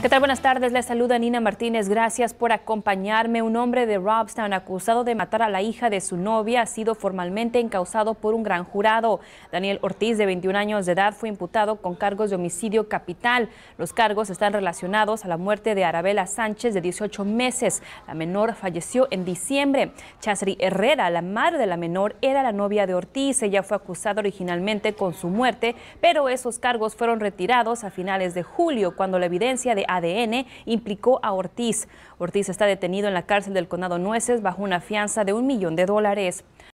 ¿Qué tal? Buenas tardes. Les saluda Nina Martínez. Gracias por acompañarme. Un hombre de Robstown acusado de matar a la hija de su novia ha sido formalmente encausado por un gran jurado. Daniel Ortiz, de 21 años de edad, fue imputado con cargos de homicidio capital. Los cargos están relacionados a la muerte de Arabella Sánchez, de 18 meses. La menor falleció en diciembre. Chasri Herrera, la madre de la menor, era la novia de Ortiz. Ella fue acusada originalmente con su muerte, pero esos cargos fueron retirados a finales de julio, cuando la evidencia de ADN implicó a Ortiz. Ortiz está detenido en la cárcel del Condado Nueces bajo una fianza de un millón de dólares.